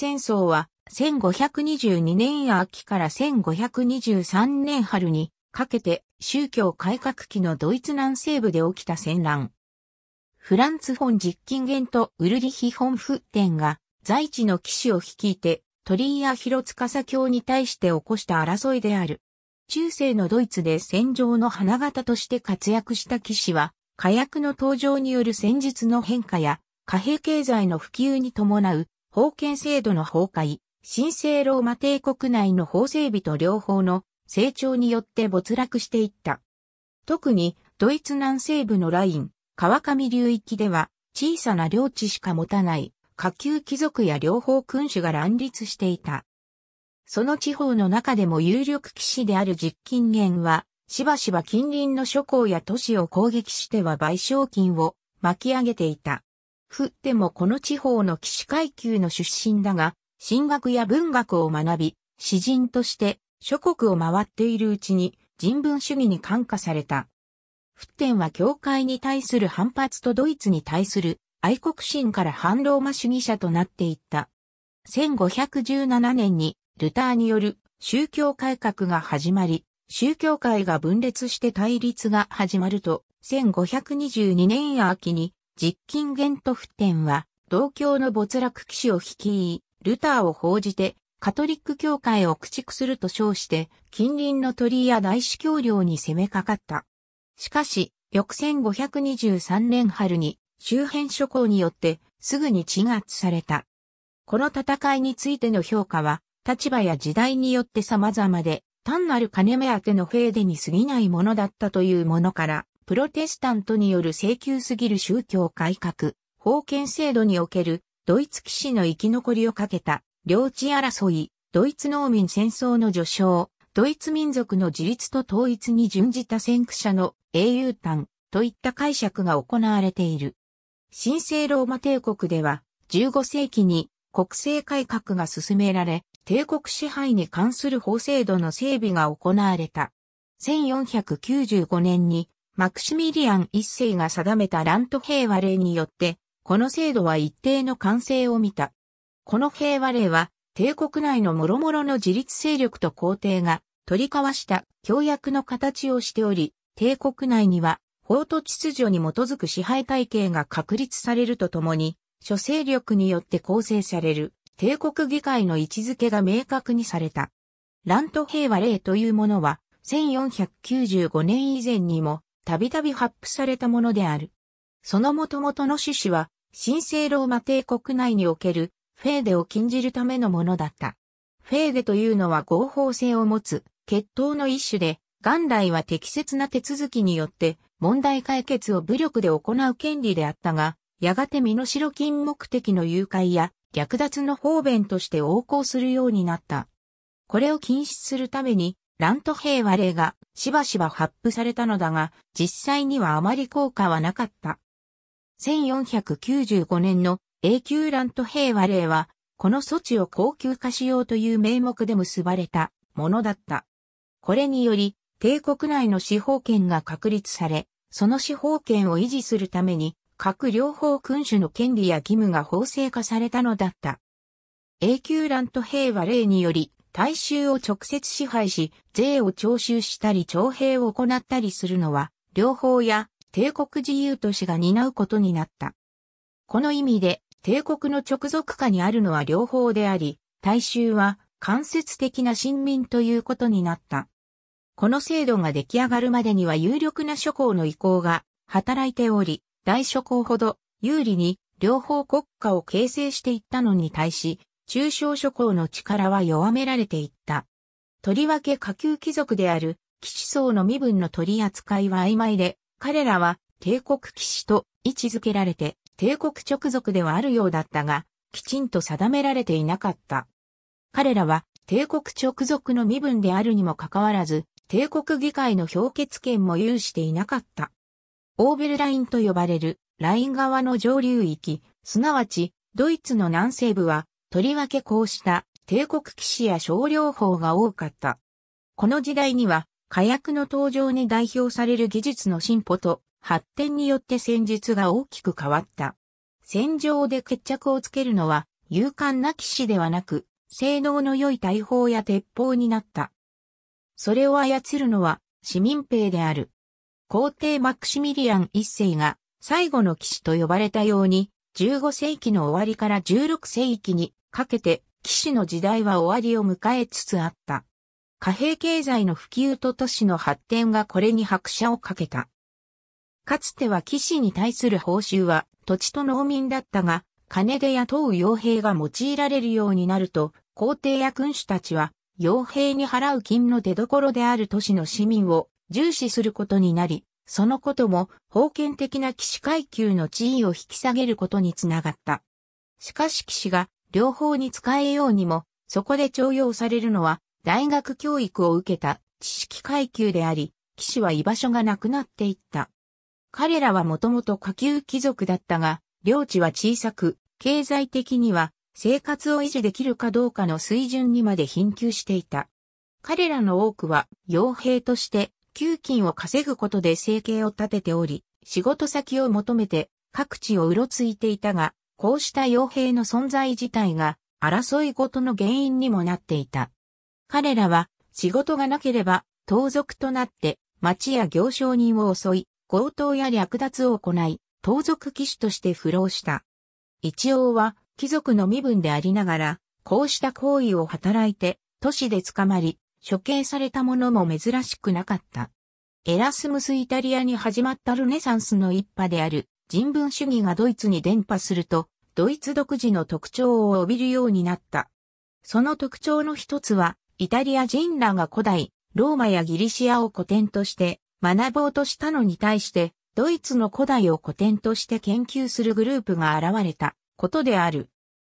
戦争は1522年秋から1523年春にかけて宗教改革期のドイツ南西部で起きた戦乱。フランツ・フォン・実近元とウルリヒ・フォン・フッテンが在地の騎士を率いて鳥居や広司教に対して起こした争いである。中世のドイツで戦場の花形として活躍した騎士は火薬の登場による戦術の変化や貨幣経済の普及に伴う封建制度の崩壊、神聖ローマ帝国内の法整備と両方の成長によって没落していった。特にドイツ南西部のライン、川上流域では小さな領地しか持たない下級貴族や両方君主が乱立していた。その地方の中でも有力騎士である実金元は、しばしば近隣の諸侯や都市を攻撃しては賠償金を巻き上げていた。降ってもこの地方の騎士階級の出身だが、神学や文学を学び、詩人として諸国を回っているうちに人文主義に感化された。フッテンは教会に対する反発とドイツに対する愛国心から反ローマ主義者となっていった。1517年にルターによる宗教改革が始まり、宗教界が分裂して対立が始まると、1522年秋に実近元都府天は、同教の没落騎士を率い、ルターを報じて、カトリック教会を駆逐すると称して、近隣の鳥居や大司教領に攻めかかった。しかし、翌1523年春に、周辺諸侯によって、すぐに鎮圧された。この戦いについての評価は、立場や時代によって様々で、単なる金目当てのフェーデに過ぎないものだったというものから、プロテスタントによる請求すぎる宗教改革、封建制度におけるドイツ騎士の生き残りをかけた領地争い、ドイツ農民戦争の序章、ドイツ民族の自立と統一に準じた先駆者の英雄譚といった解釈が行われている。神聖ローマ帝国では15世紀に国政改革が進められ、帝国支配に関する法制度の整備が行われた。1495年にマクシミリアン一世が定めたラント平和令によって、この制度は一定の完成を見た。この平和令は、帝国内の諸々の自立勢力と皇帝が取り交わした協約の形をしており、帝国内には法と秩序に基づく支配体系が確立されるとともに、諸勢力によって構成される帝国議会の位置づけが明確にされた。ラント平和令というものは、1495年以前にもたびたび発布されたものである。そのもともとの趣旨は、神聖ローマ帝国内におけるフェーデを禁じるためのものだった。フェーデというのは合法性を持つ血統の一種で、元来は適切な手続きによって問題解決を武力で行う権利であったが、やがて身代金目的の誘拐や略奪の方便として横行するようになった。これを禁止するためにラント兵は例がしばしば発布されたのだが、実際にはあまり効果はなかった。1495年の永久ラント兵は例は、この措置を高級化しようという名目で結ばれたものだった。これにより、帝国内の司法権が確立され、その司法権を維持するために、各両方君主の権利や義務が法制化されたのだった。永久乱と平和令により、大衆を直接支配し、税を徴収したり徴兵を行ったりするのは、両方や帝国自由都市が担うことになった。この意味で、帝国の直属下にあるのは両方であり、大衆は間接的な親民ということになった。この制度が出来上がるまでには有力な諸侯の意向が働いており、大諸侯ほど有利に両方国家を形成していったのに対し、中小諸侯の力は弱められていった。とりわけ下級貴族である騎士層の身分の取り扱いは曖昧で、彼らは帝国騎士と位置づけられて、帝国直属ではあるようだったが、きちんと定められていなかった。彼らは帝国直属の身分であるにもかかわらず、帝国議会の評決権も有していなかった。オーベルラインと呼ばれるライン側の上流域、すなわちドイツの南西部はとりわけこうした帝国騎士や少量法が多かった。この時代には火薬の登場に代表される技術の進歩と発展によって戦術が大きく変わった。戦場で決着をつけるのは勇敢な騎士ではなく、性能の良い大砲や鉄砲になった。それを操るのは市民兵である。皇帝マクシミリアン一世が最後の騎士と呼ばれたように、15世紀の終わりから16世紀にかけて、騎士の時代は終わりを迎えつつあった。貨幣経済の普及と都市の発展がこれに拍車をかけた。かつては騎士に対する報酬は土地と農民だったが、金で雇う傭兵が用いられるようになると、皇帝や君主たちは、傭兵に払う金の出所である都市の市民を重視することになり、そのことも、封建的な騎士階級の地位を引き下げることにつながった。しかし騎士が両方に使えようにも、そこで徴用されるのは、大学教育を受けた知識階級であり、騎士は居場所がなくなっていった。彼らはもともと下級貴族だったが、領地は小さく、経済的には生活を維持できるかどうかの水準にまで貧窮していた。彼らの多くは傭兵として給金を稼ぐことで生計を立てており、仕事先を求めて各地をうろついていたが、こうした傭兵の存在自体が争いごとの原因にもなっていた。彼らは仕事がなければ盗賊となって町や行商人を襲い、強盗や略奪を行い、盗賊騎士として浮浪した。一応は貴族の身分でありながら、こうした行為を働いて、都市で捕まり、処刑されたものも珍しくなかった。エラスムスイタリアに始まったルネサンスの一派である人文主義がドイツに伝播すると、ドイツ独自の特徴を帯びるようになった。その特徴の一つは、イタリア人らが古代、ローマやギリシアを古典として学ぼうとしたのに対して、ドイツの古代を古典として研究するグループが現れたことである。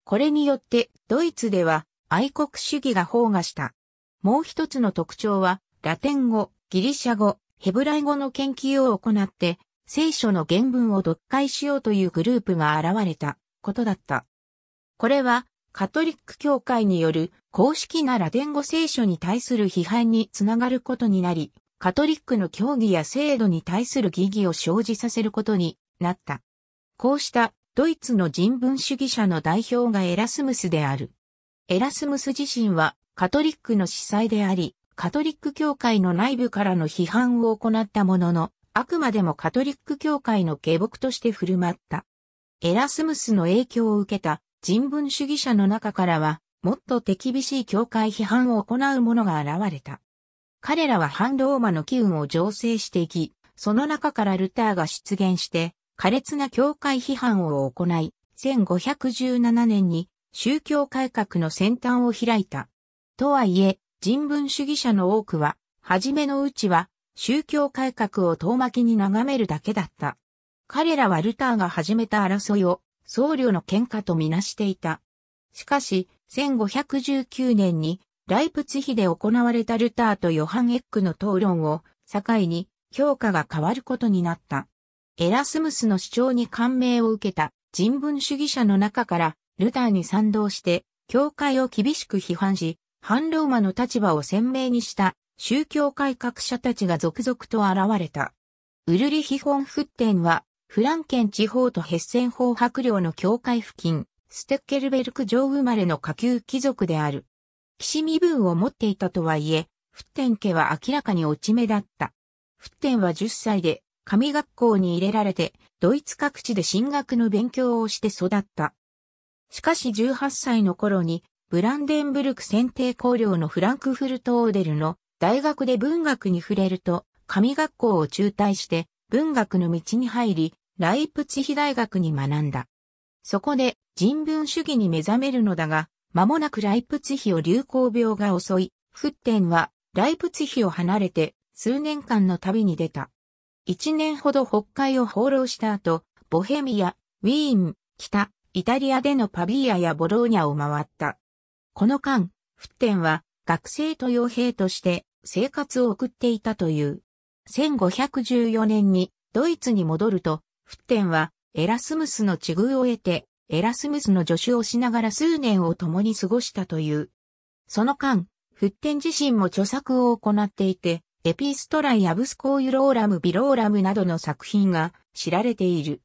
これによって、ドイツでは愛国主義が放火した。もう一つの特徴は、ラテン語、ギリシャ語、ヘブライ語の研究を行って、聖書の原文を読解しようというグループが現れたことだった。これは、カトリック教会による公式なラテン語聖書に対する批判につながることになり、カトリックの教義や制度に対する疑義を生じさせることになった。こうしたドイツの人文主義者の代表がエラスムスである。エラスムス自身はカトリックの司祭であり、カトリック教会の内部からの批判を行ったものの、あくまでもカトリック教会の下僕として振る舞った。エラスムスの影響を受けた人文主義者の中からは、もっと手厳しい教会批判を行う者が現れた。彼らは反ローマの機運を醸成していき、その中からルターが出現して、苛烈な教会批判を行い、1517年に宗教改革の先端を開いた。とはいえ、人文主義者の多くは、初めのうちは宗教改革を遠巻きに眺めるだけだった。彼らはルターが始めた争いを僧侶の喧嘩とみなしていた。しかし、1519年にライプツヒで行われたルターとヨハン・エックの討論を境に評価が変わることになった。エラスムスの主張に感銘を受けた人文主義者の中からルターに賛同して教会を厳しく批判し、反ローマの立場を鮮明にした宗教改革者たちが続々と現れた。ウルリヒホンフッテンは、フランケン地方とヘッセン法白領の境界付近、ステッケルベルク城生まれの下級貴族である。騎士身分を持っていたとはいえ、フッテン家は明らかに落ち目だった。フッテンは10歳で、神学校に入れられて、ドイツ各地で進学の勉強をして育った。しかし18歳の頃に、ブランデンブルク選定公領のフランクフルトオーデルの大学で文学に触れると、神学校を中退して文学の道に入り、ライプツヒ大学に学んだ。そこで人文主義に目覚めるのだが、間もなくライプツヒを流行病が襲い、フッテンはライプツヒを離れて数年間の旅に出た。一年ほど北海を放浪した後、ボヘミア、ウィーン、北、イタリアでのパビーアやボローニャを回った。この間、フッテンは学生と傭兵として生活を送っていたという。1514年にドイツに戻ると、フッテンはエラスムスの地遇を得て、エラスムスの助手をしながら数年を共に過ごしたという。その間、フッテン自身も著作を行っていて、エピストライアブスコーユローラムビローラムなどの作品が知られている。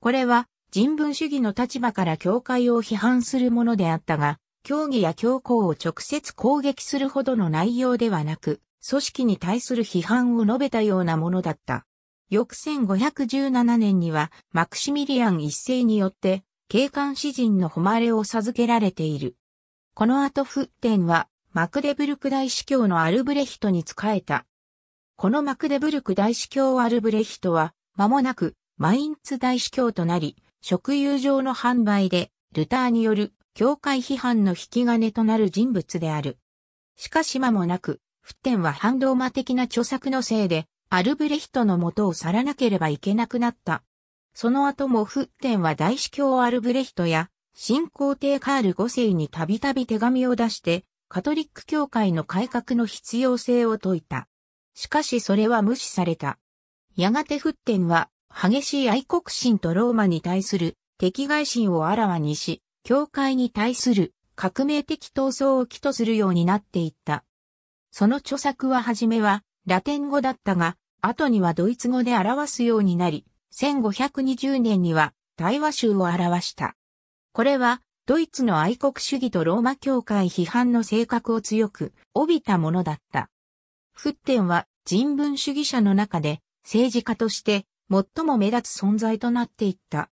これは人文主義の立場から教会を批判するものであったが、競技や教皇を直接攻撃するほどの内容ではなく、組織に対する批判を述べたようなものだった。翌1517年には、マクシミリアン一世によって、警官詩人の誉れを授けられている。この後フッテンは、マクデブルク大司教のアルブレヒトに仕えた。このマクデブルク大司教アルブレヒトは、間もなくマインツ大司教となり、職友上の販売で、ルターによる教会批判の引き金となる人物である。しかし間もなく、フッテンは反動魔的な著作のせいで、アルブレヒトの元を去らなければいけなくなった。その後もフッテンは大司教アルブレヒトや、新皇帝カール5世にたびたび手紙を出して、カトリック教会の改革の必要性を説いた。しかしそれは無視された。やがてフッテンは、激しい愛国心とローマに対する敵外心をあらわにし、教会に対する革命的闘争を起とするようになっていった。その著作は初めはラテン語だったが、後にはドイツ語で表すようになり、1520年には対話集を表した。これはドイツの愛国主義とローマ教会批判の性格を強く帯びたものだった。フッテンは人文主義者の中で政治家として最も目立つ存在となっていった。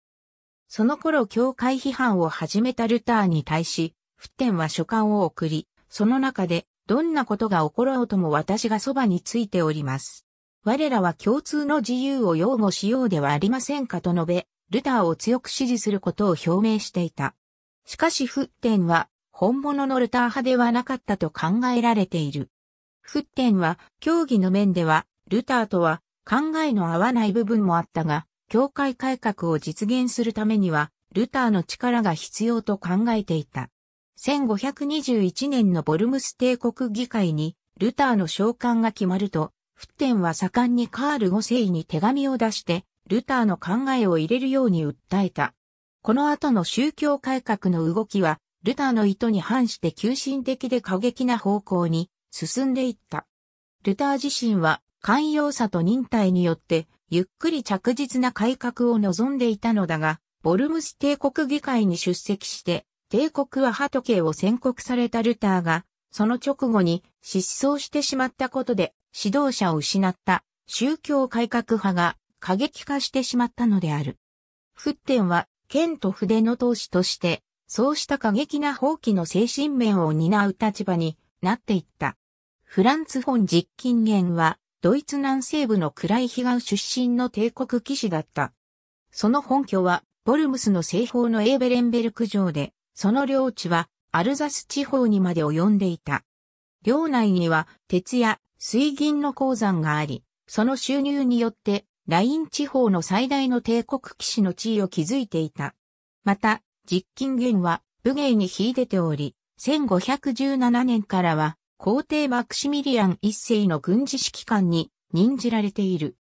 その頃教会批判を始めたルターに対し、フッテンは書簡を送り、その中で、どんなことが起ころうとも私がそばについております。我らは共通の自由を擁護しようではありませんかと述べ、ルターを強く支持することを表明していた。しかしフッテンは、本物のルター派ではなかったと考えられている。フッテンは、教義の面では、ルターとは考えの合わない部分もあったが、教会改革を実現するためには、ルターの力が必要と考えていた。1521年のボルムス帝国議会に、ルターの召喚が決まると、フッテンは盛んにカール5世に手紙を出して、ルターの考えを入れるように訴えた。この後の宗教改革の動きは、ルターの意図に反して急進的で過激な方向に進んでいった。ルター自身は寛容さと忍耐によってゆっくり着実な改革を望んでいたのだが、ボルムス帝国議会に出席して、帝国は鳩刑を宣告されたルターが、その直後に失踪してしまったことで指導者を失った宗教改革派が過激化してしまったのである。フッテンは剣と筆の投資として、そうした過激な放棄の精神面を担う立場になっていった。フランツ・フォン実金言はドイツ南西部のクライヒガウ出身の帝国騎士だった。その本拠は、ボルムスの西方のエーベレンベルク城で、その領地は、アルザス地方にまで及んでいた。領内には、鉄や水銀の鉱山があり、その収入によって、ライン地方の最大の帝国騎士の地位を築いていた。また、実金元は、武芸に秀でており、1517年からは、皇帝マクシミリアン一世の軍事指揮官に任じられている。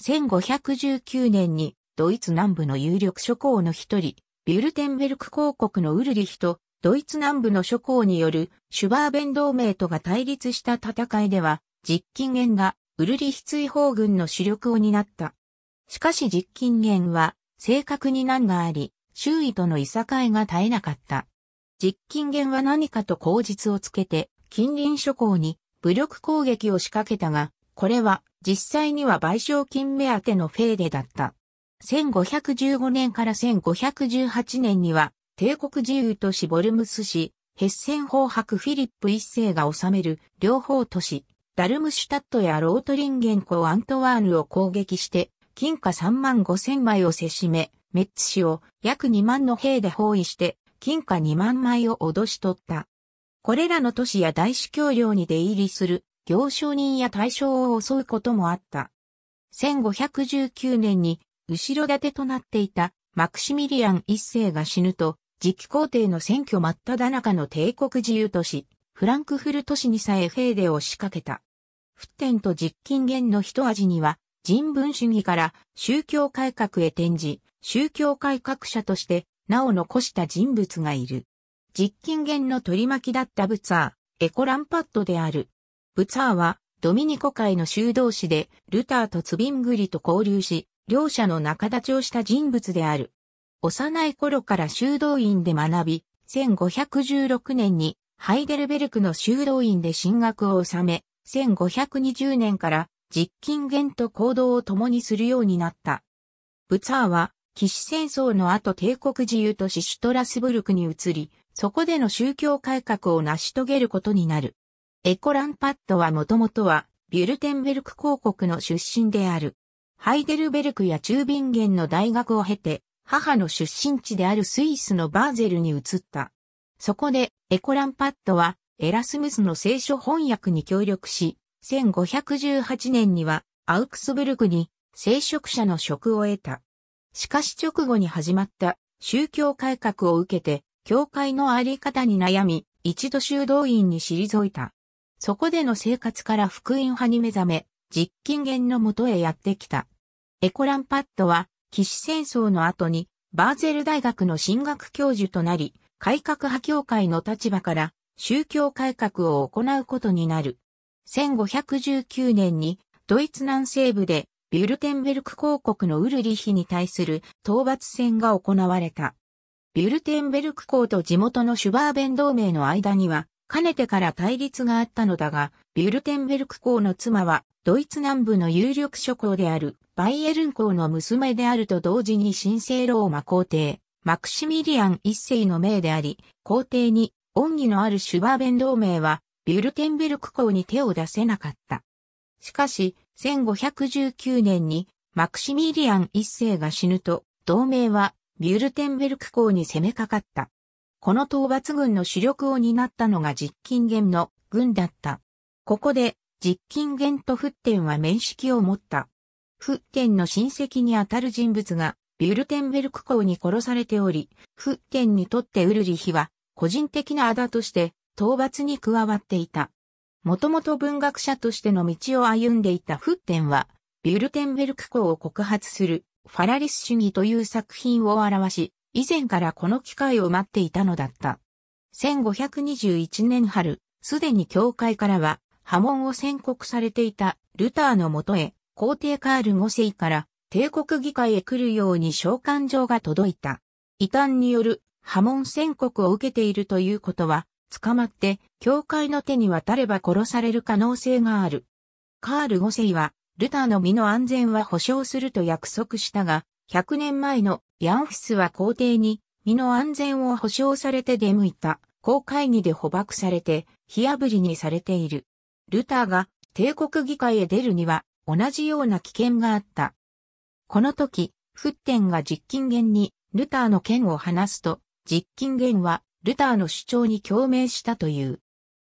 1519年にドイツ南部の有力諸侯の一人、ビュルテンベルク公国のウルリヒとドイツ南部の諸侯によるシュバーベン同盟とが対立した戦いでは、実金元がウルリヒ追放軍の主力を担った。しかし実金元は正確に難があり、周囲とのいさかいが絶えなかった。実金元は何かと口実をつけて、近隣諸侯に武力攻撃を仕掛けたが、これは実際には賠償金目当てのフェーデだった。1515年から1518年には帝国自由都市ボルムス市、ヘッセン法白フィリップ一世が治める両方都市、ダルムシュタットやロートリンゲンコ・アントワーヌを攻撃して、金貨3万5千枚をせしめ、メッツ市を約2万の兵で包囲して、金貨2万枚を脅し取った。これらの都市や大司教領に出入りする行商人や大将を襲うこともあった。1519年に後ろ盾となっていたマクシミリアン一世が死ぬと、次期皇帝の選挙真っ只中の帝国自由都市、フランクフル都市にさえフェーデを仕掛けた。フッテンと実金元の一味には、人文主義から宗教改革へ転じ、宗教改革者として名を残した人物がいる。実金源の取り巻きだったブツァー、エコランパッドである。ブツァーは、ドミニコ会の修道士で、ルターとツビングリと交流し、両者の仲立ちをした人物である。幼い頃から修道院で学び、1516年にハイデルベルクの修道院で進学を収め、1520年から実金源と行動を共にするようになった。ブツァーは、騎士戦争の後帝国自由都市シュトラスブルクに移り、そこでの宗教改革を成し遂げることになる。エコランパットはもともとは、ビュルテンベルク公国の出身である。ハイデルベルクや中ビンゲンの大学を経て、母の出身地であるスイスのバーゼルに移った。そこで、エコランパットは、エラスムスの聖書翻訳に協力し、1518年には、アウクスブルクに、聖職者の職を得た。しかし直後に始まった、宗教改革を受けて、教会のあり方に悩み、一度修道院に退いた。そこでの生活から福音派に目覚め、実金源のもとへやってきた。エコランパッドは、騎士戦争の後に、バーゼル大学の進学教授となり、改革派教会の立場から、宗教改革を行うことになる。1519年に、ドイツ南西部で、ビュルテンベルク公国のウルリヒに対する討伐戦が行われた。ビュルテンベルク公と地元のシュバーベン同盟の間には、かねてから対立があったのだが、ビュルテンベルク公の妻は、ドイツ南部の有力諸公である、バイエルン公の娘であると同時に神聖ローマ皇帝、マクシミリアン一世の命であり、皇帝に恩義のあるシュバーベン同盟は、ビュルテンベルク公に手を出せなかった。しかし、1519年に、マクシミリアン一世が死ぬと、同盟はビュルテンベルク港に攻めかかった。この討伐軍の主力を担ったのが実金元の軍だった。ここで、実金元とフッテンは面識を持った。フッテンの親戚にあたる人物が、ビュルテンベルク港に殺されており、フッテンにとってウルリヒは、個人的なあだとして、討伐に加わっていた。もともと文学者としての道を歩んでいたフッテンは、ビュルテンベルク港を告発する、ファラリス主義という作品を表し、以前からこの機会を待っていたのだった。1521年春、すでに教会からは波紋を宣告されていたルターのもとへ、皇帝カール5世から帝国議会へ来るように召喚状が届いた。異端による波紋宣告を受けているということは、捕まって教会の手に渡れば殺される可能性がある。カール5世はルターの身の安全は保証すると約束したが、100年前のヤンフィスは皇帝に身の安全を保証されて出向いた公会議で捕獲されて火ぶりにされている。ルターが帝国議会へ出るには同じような危険があった。この時、フッテンが実金源にルターの件を話すと、実金源はルターの主張に共鳴したという。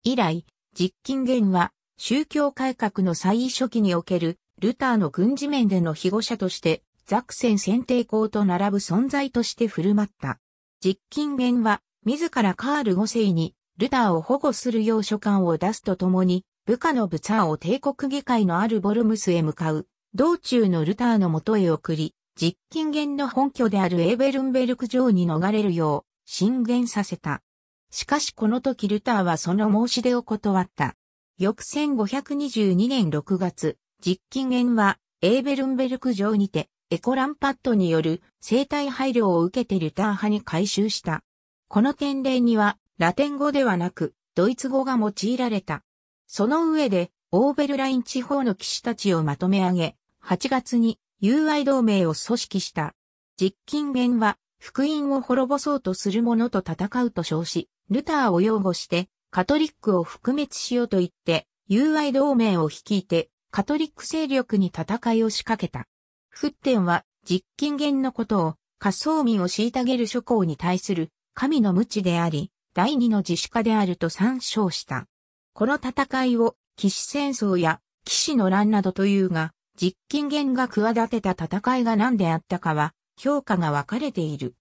以来、実金源は宗教改革の最初期におけるルターの軍事面での被護者としてザクセン選定校と並ぶ存在として振る舞った。実近弁は自らカール5世にルターを保護するよう書簡を出すとともに部下のブツァーを帝国議会のあるボルムスへ向かう道中のルターの元へ送り実近元の本拠であるエーベルンベルク城に逃れるよう進言させた。しかしこの時ルターはその申し出を断った。翌1522年6月、実金園はエーベルンベルク城にてエコランパッドによる生態配慮を受けてルター派に改修した。この典礼にはラテン語ではなくドイツ語が用いられた。その上でオーベルライン地方の騎士たちをまとめ上げ、8月に友愛同盟を組織した。実金元は福音を滅ぼそうとする者と戦うと称し、ルターを擁護してカトリックを覆滅しようと言って、友愛同盟を率いて、カトリック勢力に戦いを仕掛けた。フッテンは、実近源のことを、仮想民を虐げる諸侯に対する、神の無知であり、第二の自主化であると参照した。この戦いを、騎士戦争や、騎士の乱などというが、実近源が企てた戦いが何であったかは、評価が分かれている。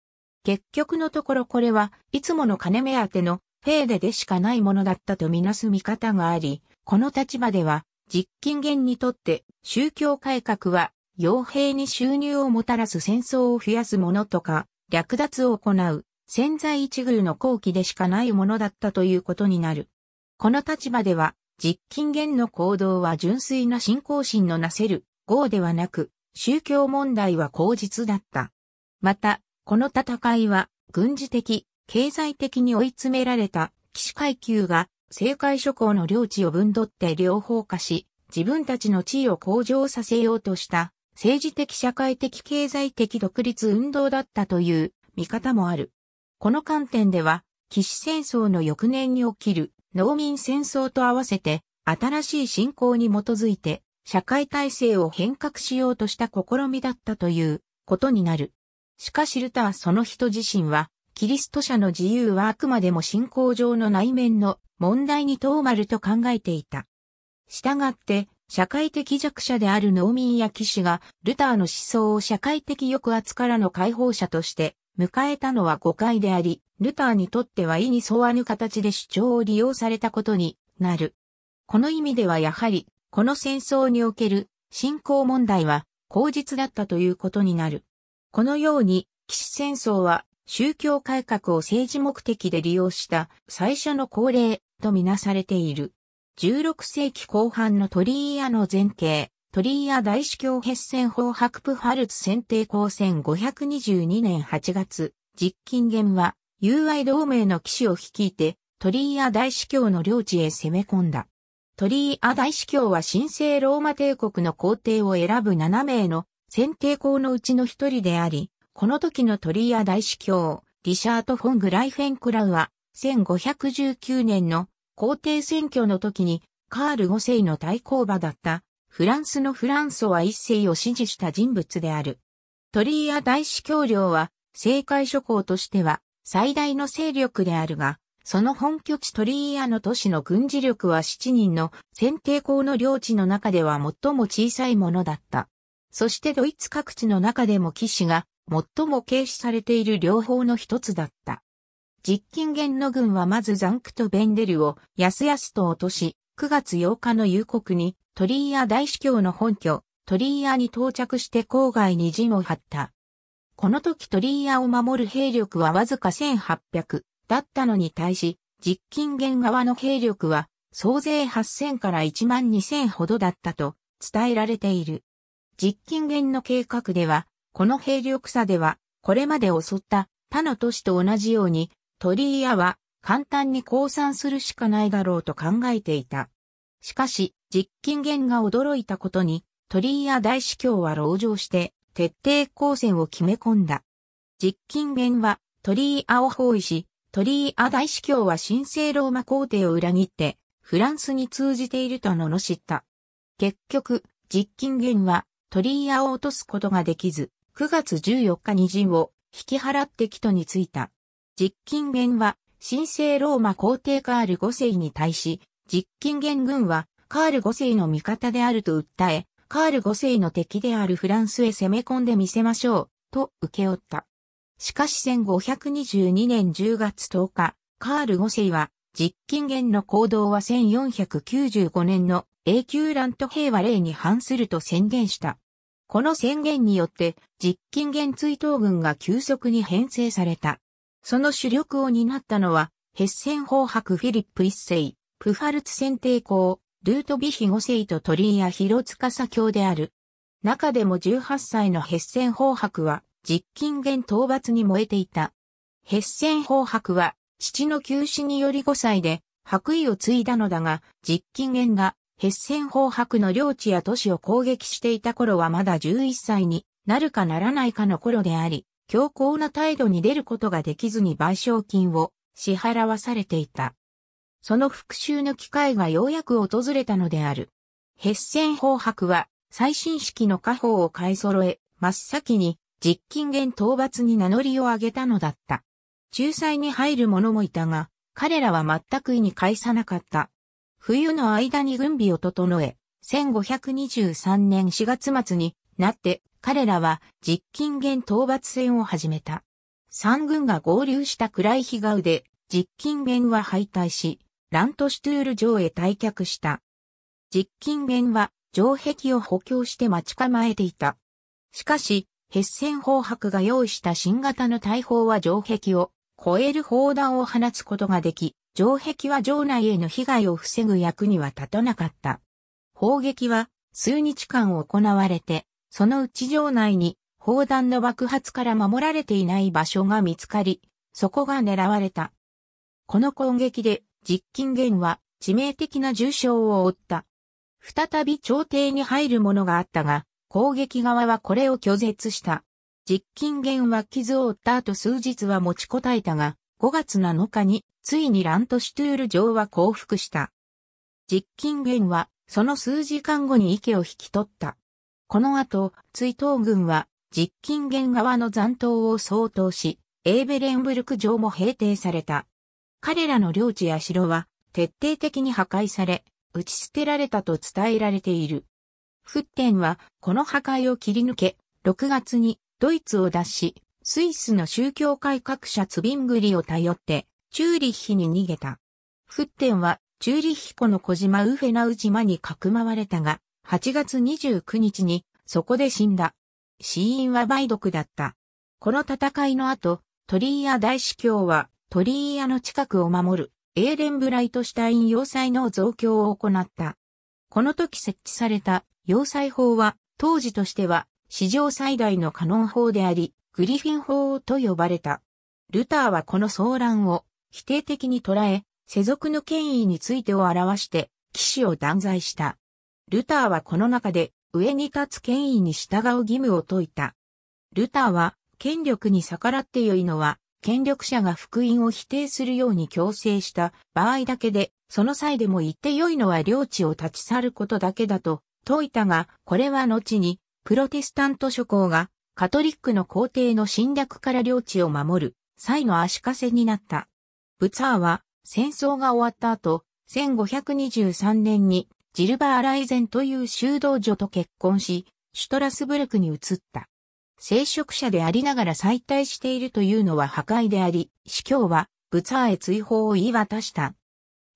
結局のところこれはいつもの金目当てのェーデでしかないものだったとみなす見方があり、この立場では、実近元にとって宗教改革は、傭兵に収入をもたらす戦争を増やすものとか、略奪を行う、潜在一遇の後期でしかないものだったということになる。この立場では、実近元の行動は純粋な信仰心のなせる、業ではなく、宗教問題は口実だった。また、この戦いは、軍事的、経済的に追い詰められた騎士階級が政界諸侯の領地を分取って両方化し、自分たちの地位を向上させようとした政治的社会的経済的独立運動だったという見方もある。この観点では、騎士戦争の翌年に起きる農民戦争と合わせて新しい信仰に基づいて社会体制を変革しようとした試みだったということになる。しかしルターその人自身はキリスト者の自由はあくまでも信仰上の内面の問題に遠まると考えていた。したがって、社会的弱者である農民や騎士が、ルターの思想を社会的抑圧からの解放者として迎えたのは誤解であり、ルターにとっては意に沿わぬ形で主張を利用されたことになる。この意味ではやはり、この戦争における信仰問題は口実だったということになる。このように、騎士戦争は宗教改革を政治目的で利用した最初の高齢とみなされている。16世紀後半のトリーヤの前景、トリーヤ大司教ヘッセン法白プファルツ選定公選522年8月、実近元は、友愛同盟の騎士を率いて、トリーヤ大司教の領地へ攻め込んだ。トリーヤ大司教は神聖ローマ帝国の皇帝を選ぶ7名の選定校のうちの一人であり、この時のトリア大司教、リシャート・フォン・グライフェンクラウは、1519年の皇帝選挙の時に、カール5世の対抗馬だった、フランスのフランソワ1世を支持した人物である。トリア大司教領は、政界諸侯としては、最大の勢力であるが、その本拠地リーアの都市の軍事力は7人の選定校の領地の中では最も小さいものだった。そしてドイツ各地の中でも騎士が最も軽視されている両方の一つだった。実金元の軍はまずザンクとベンデルをやすやすと落とし、9月8日の夕刻にトリー・ヤ大司教の本拠、トリー・ヤに到着して郊外に陣を張った。この時トリー・ヤを守る兵力はわずか1800だったのに対し、実金元側の兵力は総勢8000から1万2000ほどだったと伝えられている。実金元の計画ではこの兵力差では、これまで襲った他の都市と同じように、トリーアは簡単に降参するしかないだろうと考えていた。しかし、実金源が驚いたことに、トリーア大司教は籠城して、徹底抗戦を決め込んだ。実金源はトリーアを包囲し、トリーア大司教は神聖ローマ皇帝を裏切って、フランスに通じていると罵った。結局、実金源はトリーアを落とすことができず、9月14日に陣を引き払って帰途に着いた。実金元は神聖ローマ皇帝カール5世に対し、実金元軍はカール5世の味方であると訴え、カール5世の敵であるフランスへ攻め込んでみせましょう、と受け負った。しかし1522年10月10日、カール5世は、実金元の行動は1495年の永久乱と平和令に反すると宣言した。この宣言によって、実金元追悼軍が急速に編成された。その主力を担ったのは、ヘッセン法白フィリップ一世、プファルツ選定校、ルートビヒ五世と鳥居や広司教である。中でも18歳のヘッセン法白は、実金元討伐に燃えていた。ヘッセン法白は、父の急死により5歳で、白衣を継いだのだが、実金元がヘッセン法白の領地や都市を攻撃していた頃はまだ11歳になるかならないかの頃であり、強硬な態度に出ることができずに賠償金を支払わされていた。その復讐の機会がようやく訪れたのである。ヘッセン法白は最新式の家宝を買い揃え、真っ先に実金源討伐に名乗りを上げたのだった。仲裁に入る者もいたが、彼らは全く意に介さなかった。冬の間に軍備を整え、1523年4月末になって彼らは実近元討伐戦を始めた。三軍が合流した暗い日がうで、実近元は敗退し、ラントシュトゥール城へ退却した。実近元は城壁を補強して待ち構えていた。しかし、ヘッセン砲白が用意した新型の大砲は城壁を超える砲弾を放つことができ、城壁は城内への被害を防ぐ役には立たなかった。砲撃は数日間行われて、そのうち城内に砲弾の爆発から守られていない場所が見つかり、そこが狙われた。この攻撃で実金元は致命的な重傷を負った。再び朝廷に入るものがあったが、攻撃側はこれを拒絶した。実金元は傷を負った後数日は持ちこたえたが、5月7日についにラントシュトゥール城は降伏した。実金軍は、その数時間後に池を引き取った。この後、追悼軍は、実金元側の残党を相当し、エーベレンブルク城も平定された。彼らの領地や城は、徹底的に破壊され、打ち捨てられたと伝えられている。フッテンは、この破壊を切り抜け、6月にドイツを脱し、スイスの宗教改革者ツビングリを頼って、チューリッヒに逃げた。フッテンは、チューリッヒ湖の小島ウフェナウ島にかくまわれたが、8月29日に、そこで死んだ。死因は梅毒だった。この戦いの後、トリーヤ大司教は、トリーヤの近くを守る、エーレンブライトシュタイン要塞の増強を行った。この時設置された要塞法は、当時としては、史上最大のカノン法であり、グリフィン法と呼ばれた。ルターはこの騒乱を否定的に捉え、世俗の権威についてを表して、騎士を断罪した。ルターはこの中で、上に立つ権威に従う義務を説いた。ルターは、権力に逆らって良いのは、権力者が福音を否定するように強制した場合だけで、その際でも言って良いのは領地を立ち去ることだけだと説いたが、これは後に、プロテスタント諸侯が、カトリックの皇帝の侵略から領地を守る、際の足かせになった。ブツァーは戦争が終わった後、1523年にジルバー・ライゼンという修道女と結婚し、シュトラスブルクに移った。聖職者でありながら再退しているというのは破壊であり、司教はブツァーへ追放を言い渡した。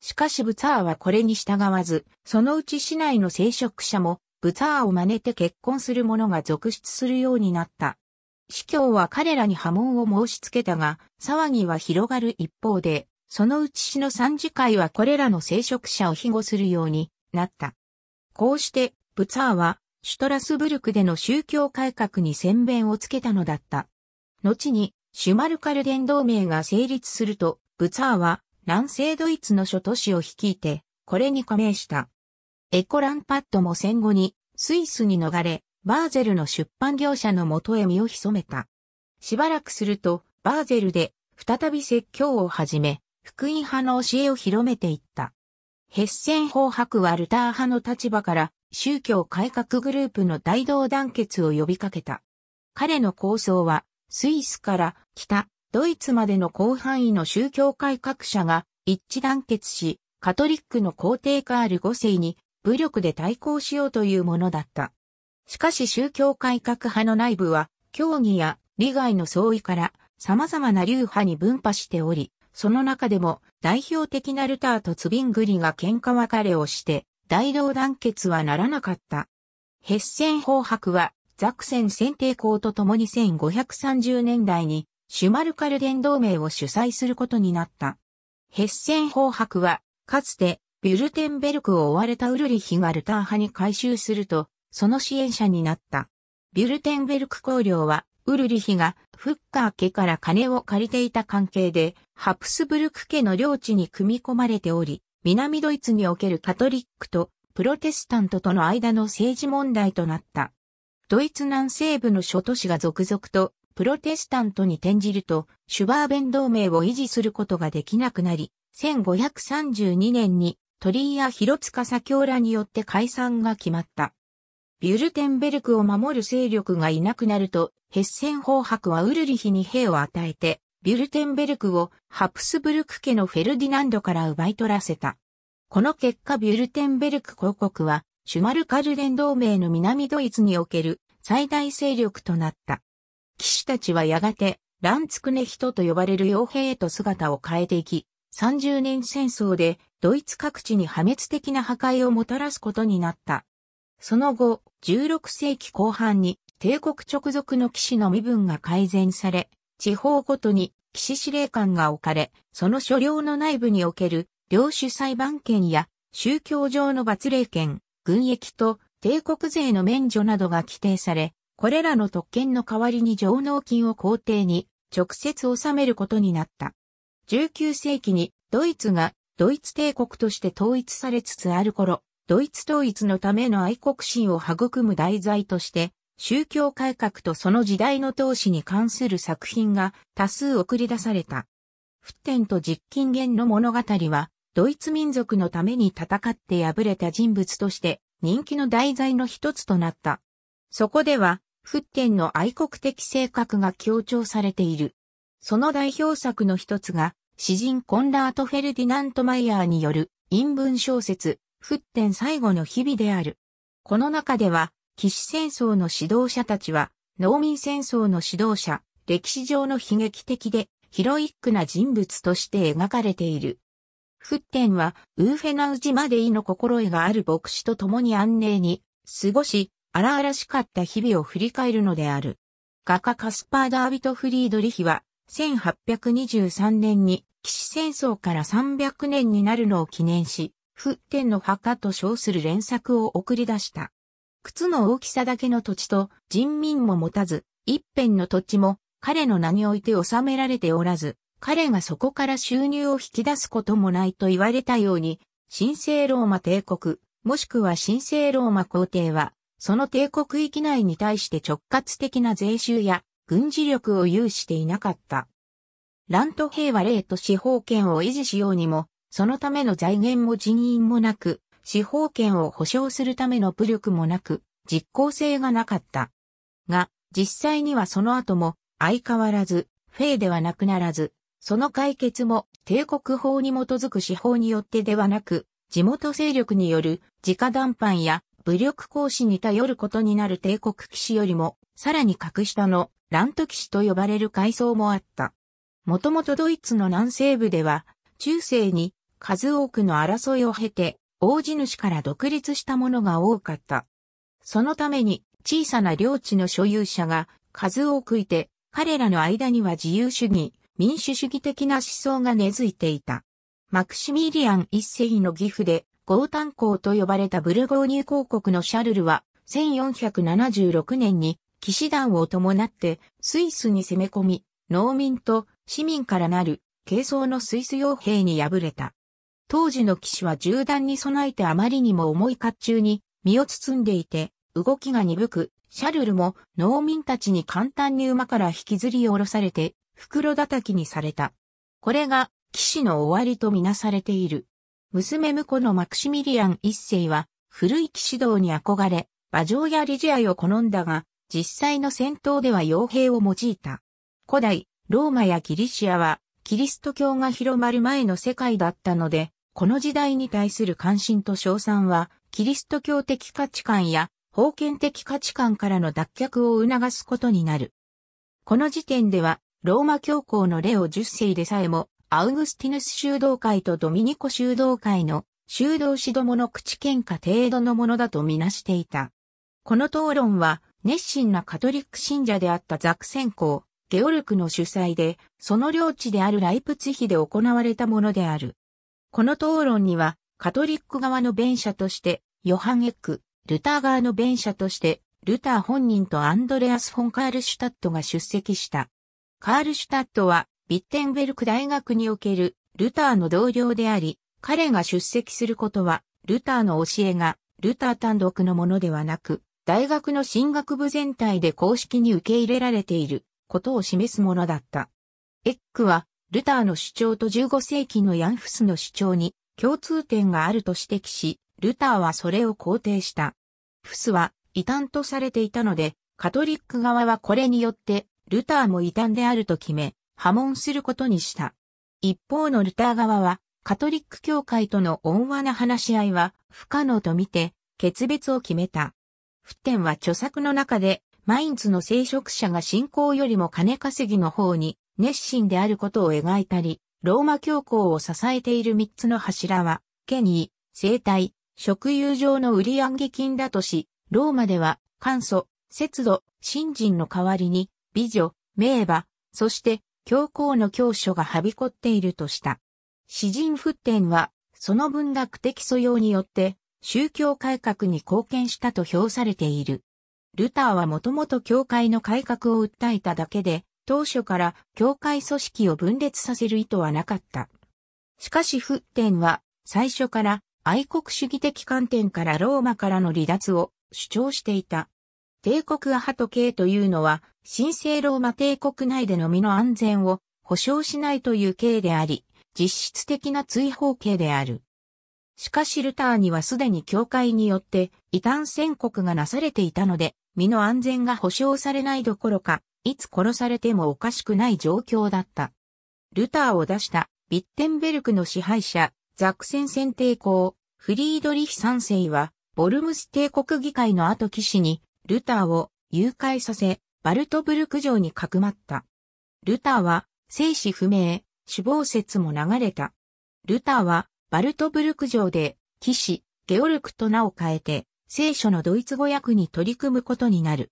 しかしブツァーはこれに従わず、そのうち市内の聖職者もブツァーを真似て結婚する者が続出するようになった。司教は彼らに波紋を申し付けたが、騒ぎは広がる一方で、そのうち死の三次会はこれらの聖職者を庇護するようになった。こうして、ブツァーは、シュトラスブルクでの宗教改革に宣弁をつけたのだった。後に、シュマルカルデン同盟が成立すると、ブツァーは、南西ドイツの諸都市を率いて、これに加盟した。エコランパッドも戦後に、スイスに逃れ、バーゼルの出版業者のもとへ身を潜めた。しばらくすると、バーゼルで、再び説教を始め、福音派の教えを広めていった。ヘッセン法白はルター派の立場から宗教改革グループの大同団結を呼びかけた。彼の構想はスイスから北ドイツまでの広範囲の宗教改革者が一致団結しカトリックの皇帝カール5世に武力で対抗しようというものだった。しかし宗教改革派の内部は、教義や利害の相違から様々な流派に分派しており、その中でも代表的なルターとツビングリが喧嘩別れをして、大同団結はならなかった。ヘッセン法白は、ザクセン選定校と共に1530年代に、シュマルカルデン同盟を主催することになった。ヘッセン法白は、かつて、ビュルテンベルクを追われたウルリヒがルター派に改修すると、その支援者になった。ビュルテンベルク公領は、ウルリヒがフッカー家から金を借りていた関係で、ハプスブルク家の領地に組み込まれており、南ドイツにおけるカトリックとプロテスタントとの間の政治問題となった。ドイツ南西部の諸都市が続々とプロテスタントに転じると、シュバーベン同盟を維持することができなくなり、1532年にトリーロツカ・サ・キョーらによって解散が決まった。ビュルテンベルクを守る勢力がいなくなると、ヘッセン法白はウルリヒに兵を与えて、ビュルテンベルクをハプスブルク家のフェルディナンドから奪い取らせた。この結果ビュルテンベルク公国は、シュマルカルデン同盟の南ドイツにおける最大勢力となった。騎士たちはやがて、ランツクネヒトと呼ばれる傭兵へと姿を変えていき、30年戦争でドイツ各地に破滅的な破壊をもたらすことになった。その後、16世紀後半に帝国直属の騎士の身分が改善され、地方ごとに騎士司令官が置かれ、その所領の内部における領主裁判権や宗教上の罰令権、軍役と帝国税の免除などが規定され、これらの特権の代わりに上納金を皇帝に直接納めることになった。19世紀にドイツがドイツ帝国として統一されつつある頃、ドイツ統一のための愛国心を育む題材として、宗教改革とその時代の投資に関する作品が多数送り出された。フッテンと実近言の物語は、ドイツ民族のために戦って敗れた人物として人気の題材の一つとなった。そこでは、フッテンの愛国的性格が強調されている。その代表作の一つが、詩人コンラート・フェルディナント・マイヤーによる陰文小説、沸点最後の日々である。この中では、騎士戦争の指導者たちは、農民戦争の指導者、歴史上の悲劇的で、ヒロイックな人物として描かれている。フッテンは、ウーフェナウジマデイの心得がある牧師と共に安寧に過ごし、荒々しかった日々を振り返るのである。画家カスパー・ダービト・フリードリヒは、1823年に、騎士戦争から300年になるのを記念し、府天の墓と称する連作を送り出した。靴の大きさだけの土地と人民も持たず、一辺の土地も彼の名において収められておらず、彼がそこから収入を引き出すこともないと言われたように、神聖ローマ帝国、もしくは神聖ローマ皇帝は、その帝国域内に対して直轄的な税収や軍事力を有していなかった。乱と平和令と司法権を維持しようにも、そのための財源も人員もなく、司法権を保障するための武力もなく、実効性がなかった。が、実際にはその後も、相変わらず、フェイではなくならず、その解決も帝国法に基づく司法によってではなく、地元勢力による直談判や武力行使に頼ることになる帝国騎士よりも、さらに格下の乱闘騎士と呼ばれる階層もあった。もともとドイツの南西部では、中世に数多くの争いを経て、王子主から独立したものが多かった。そのために、小さな領地の所有者が数多くいて、彼らの間には自由主義、民主主義的な思想が根付いていた。マクシミリアン一世の義父で、ゴータン公と呼ばれたブルゴーニュ公国のシャルルは、1476年に騎士団を伴ってスイスに攻め込み、農民と市民からなる軽装のスイス傭兵に敗れた。当時の騎士は銃弾に備えてあまりにも重い甲冑に身を包んでいて、動きが鈍く、シャルルも農民たちに簡単に馬から引きずり下ろされて、袋叩きにされた。これが騎士の終わりとみなされている。娘婿のマクシミリアン一世は、古い騎士道に憧れ、馬上やリジアイを好んだが、実際の戦闘では傭兵を用いた。古代、ローマやギリシアは、キリスト教が広まる前の世界だったので、この時代に対する関心と称賛は、キリスト教的価値観や封建的価値観からの脱却を促すことになる。この時点では、ローマ教皇のレオ10世でさえも、アウグスティヌス修道会とドミニコ修道会の修道士どもの口喧嘩程度のものだとみなしていた。この討論は、熱心なカトリック信者であったザクセン公、ゲオルクの主催で、その領地であるライプツヒで行われたものである。この討論には、カトリック側の弁者として、ヨハン・エック、ルター側の弁者として、ルター本人とアンドレアス・フォン・カールシュタットが出席した。カールシュタットは、ビッテンベルク大学におけるルターの同僚であり、彼が出席することは、ルターの教えが、ルター単独のものではなく、大学の進学部全体で公式に受け入れられていることを示すものだった。エックは、ルターの主張と15世紀のヤンフスの主張に共通点があると指摘し、ルターはそれを肯定した。フスは異端とされていたので、カトリック側はこれによって、ルターも異端であると決め、破門することにした。一方のルター側は、カトリック教会との温和な話し合いは不可能とみて、決別を決めた。フッテンは著作の中で、マインツの聖職者が信仰よりも金稼ぎの方に熱心であることを描いたり、ローマ教皇を支えている三つの柱は、ケニー、生態、食友上の売上金だとし、ローマでは、簡素、節度、信心の代わりに、美女、名馬、そして、教皇の教書がはびこっているとした。詩人沸点は、その文学的素養によって、宗教改革に貢献したと評されている。ルターはもともと教会の改革を訴えただけで、当初から教会組織を分裂させる意図はなかった。しかしフッテンは最初から愛国主義的観点からローマからの離脱を主張していた。帝国アハト系というのは神聖ローマ帝国内での身の安全を保障しないという刑であり、実質的な追放刑である。しかしルターにはすでに教会によって異端宣告がなされていたので、身の安全が保障されないどころか、いつ殺されてもおかしくない状況だった。ルターを出したビッテンベルクの支配者、ザクセン先帝公、フリードリヒ三世は、ボルムス帝国議会の後騎士に、ルターを誘拐させ、バルトブルク城にかくまった。ルターは、生死不明、死亡説も流れた。ルターは、バルトブルク城で、騎士、ゲオルクと名を変えて、聖書のドイツ語訳に取り組むことになる。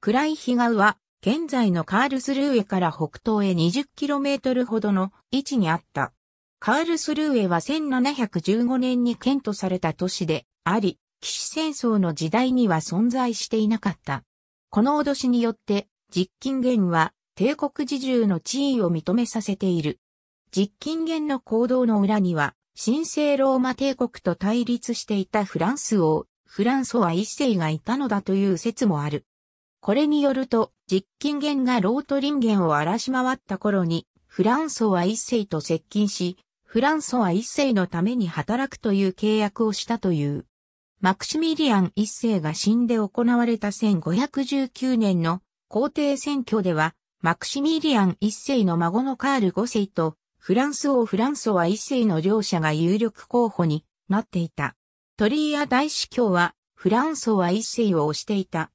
クライヒガウは、現在のカールスルーエから北東へ 20km ほどの位置にあった。カールスルーエは1715年に検討された都市であり、騎士戦争の時代には存在していなかった。この脅しによって、実金元は帝国自重の地位を認めさせている。実金元の行動の裏には、神聖ローマ帝国と対立していたフランス王、フランソワ一世がいたのだという説もある。これによると、実金元がロート林ンを荒らし回った頃に、フランソワ一世と接近し、フランソワ一世のために働くという契約をしたという。マクシミリアン一世が死んで行われた1519年の皇帝選挙では、マクシミリアン一世の孫のカール五世と、フランス王フランソワ一世の両者が有力候補になっていた。トリーア大司教は、フランソワ一世を推していた。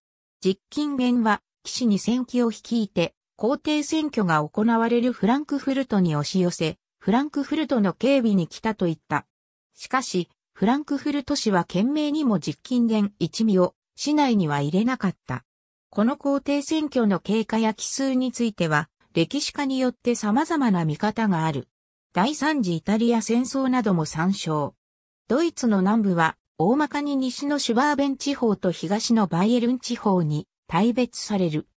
実金元は、騎士に戦機を率いて、皇帝選挙が行われるフランクフルトに押し寄せ、フランクフルトの警備に来たと言った。しかし、フランクフルト市は懸命にも実金伝一味を市内には入れなかった。この皇帝選挙の経過や奇数については、歴史家によって様々な見方がある。第三次イタリア戦争なども参照。ドイツの南部は、大まかに西のシュバーベン地方と東のバイエルン地方に大別される。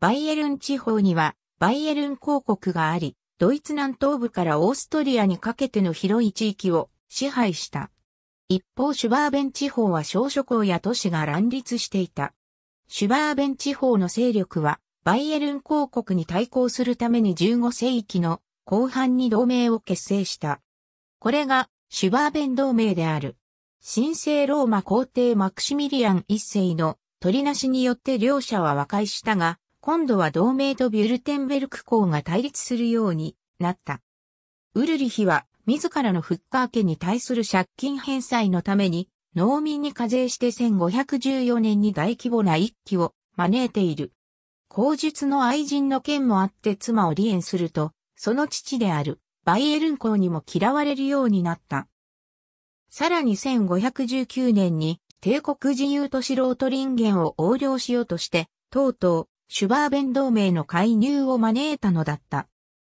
バイエルン地方にはバイエルン公国があり、ドイツ南東部からオーストリアにかけての広い地域を支配した。一方シュバーベン地方は小諸港や都市が乱立していた。シュバーベン地方の勢力はバイエルン公国に対抗するために15世紀の後半に同盟を結成した。これがシュバーベン同盟である。神聖ローマ皇帝マクシミリアン一世の取りなしによって両者は和解したが、今度は同盟とビュルテンベルク公が対立するようになった。ウルリヒは自らのフッカー家に対する借金返済のために農民に課税して1514年に大規模な一揆を招いている。口述の愛人の件もあって妻を離縁すると、その父であるバイエルン公にも嫌われるようになった。さらに1519年に帝国自由都市ロートリンゲンを横領しようとして、とうとう、シュバーベン同盟の介入を招いたのだった。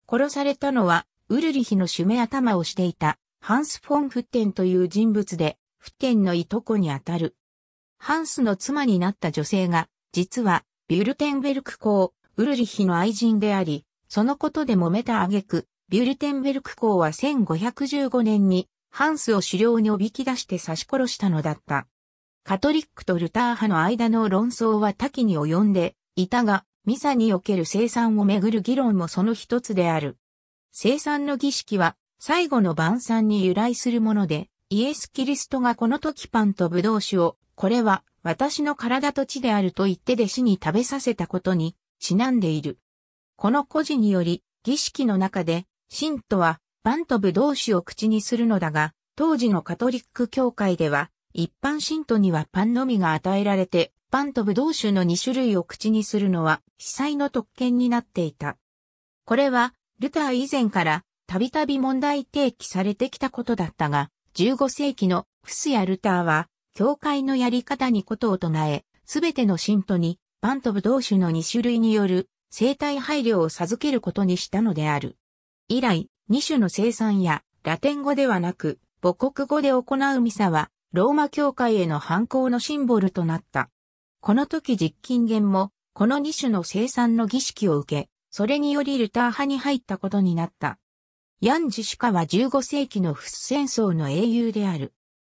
殺されたのは、ウルリヒの締め頭をしていた、ハンス・フォン・フッテンという人物で、フッテンのいとこにあたる。ハンスの妻になった女性が、実は、ビュルテンベルク公、ウルリヒの愛人であり、そのことで揉めた挙句、ビュルテンベルク公は1515年に、ハンスを狩猟におびき出して刺し殺したのだった。カトリックとルター派の間の論争は多岐に及んでいたが、ミサにおける生産をめぐる議論もその一つである。生産の儀式は、最後の晩餐に由来するもので、イエス・キリストがこの時パンとブドウ酒を、これは私の体と血であると言って弟子に食べさせたことにちなんでいる。この故事により、儀式の中で、信徒はパンとブドウ酒を口にするのだが、当時のカトリック教会では、一般信徒にはパンのみが与えられて、パンとブドウ酒の2種類を口にするのは、司祭の特権になっていた。これは、ルター以前から、たびたび問題提起されてきたことだったが、15世紀のフスやルターは、教会のやり方にことを唱え、すべての信徒に、パンとブドウ酒の2種類による、生体配慮を授けることにしたのである。以来、2種の生産や、ラテン語ではなく、母国語で行うミサは、ローマ教会への反抗のシンボルとなった。この時実金源も、この二種の生産の儀式を受け、それによりルター派に入ったことになった。ヤン・ジシカは15世紀のフス戦争の英雄である。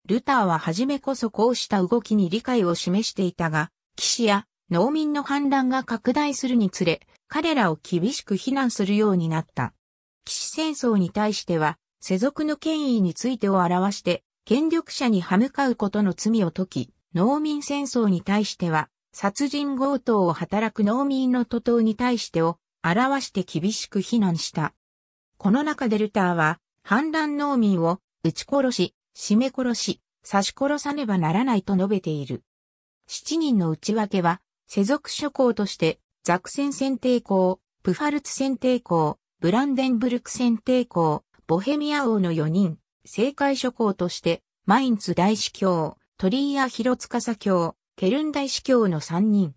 ルターは初めこそこうした動きに理解を示していたが、騎士や農民の反乱が拡大するにつれ、彼らを厳しく非難するようになった。騎士戦争に対しては、世俗の権威についてを表して、権力者に歯向かうことの罪を解き、農民戦争に対しては、殺人強盗を働く農民の徒党に対してを表して厳しく非難した。この中でルターは、反乱農民を撃ち殺し、締め殺し、刺し殺さねばならないと述べている。七人の内訳は、世俗諸侯として、ザクセン選定校、プファルツ選定校、ブランデンブルク選定校、ボヘミア王の4人、政界諸侯として、マインツ大司教、鳥居屋広司教、ケルン大司教の3人。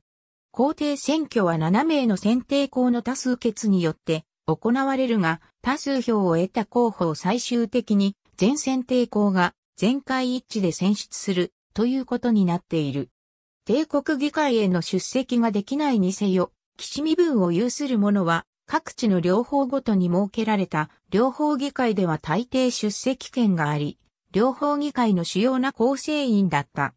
皇帝選挙は7名の選定校の多数決によって行われるが、多数票を得た候補を最終的に全選定校が全会一致で選出するということになっている。帝国議会への出席ができないにせよ、岸身分を有する者は各地の両方ごとに設けられた両方議会では大抵出席権があり、両方議会の主要な構成員だった。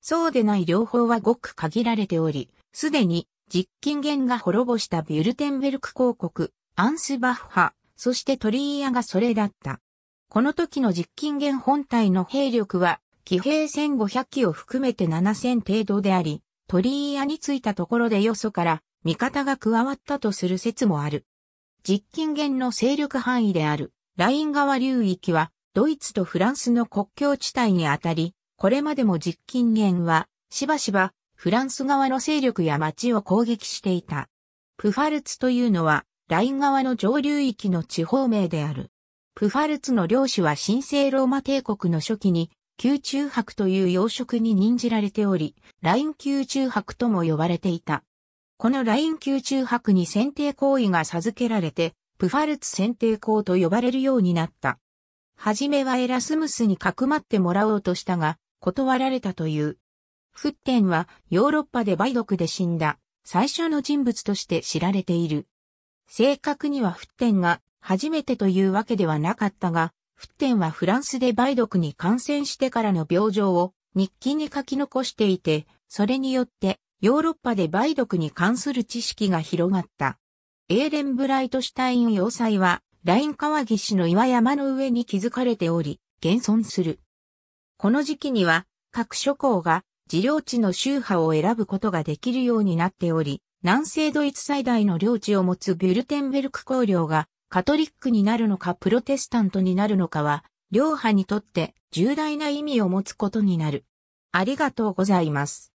そうでない両方はごく限られており、すでに実金源が滅ぼしたビュルテンベルク公国、アンスバッハ、そしてトリーヤがそれだった。この時の実金源。本体の兵力は、騎兵1500機を含めて7000程度であり、トリーヤに着いたところでよそから味方が加わったとする説もある。実近元の勢力範囲であるライン川流域はドイツとフランスの国境地帯にあたり、これまでも実近元はしばしばフランス側の勢力や町を攻撃していた。プファルツというのはライン川の上流域の地方名である。プファルツの領主は神聖ローマ帝国の初期に宮中博という要職に任じられており、ライン宮中博とも呼ばれていた。このライン級中泊に選定行為が授けられて、プファルツ選定校と呼ばれるようになった。はじめはエラスムスにかくまってもらおうとしたが、断られたという。フッテンはヨーロッパで梅毒で死んだ最初の人物として知られている。正確にはフッテンが初めてというわけではなかったが、フッテンはフランスで梅毒に感染してからの病状を日記に書き残していて、それによってヨーロッパで梅毒に関する知識が広がった。エーレンブライトシュタイン要塞は、ライン川岸の岩山の上に築かれており、現存する。この時期には、各諸侯が自領地の宗派を選ぶことができるようになっており、南西ドイツ最大の領地を持つビュルテンベルク公領が、カトリックになるのかプロテスタントになるのかは、両派にとって重大な意味を持つことになる。ありがとうございます。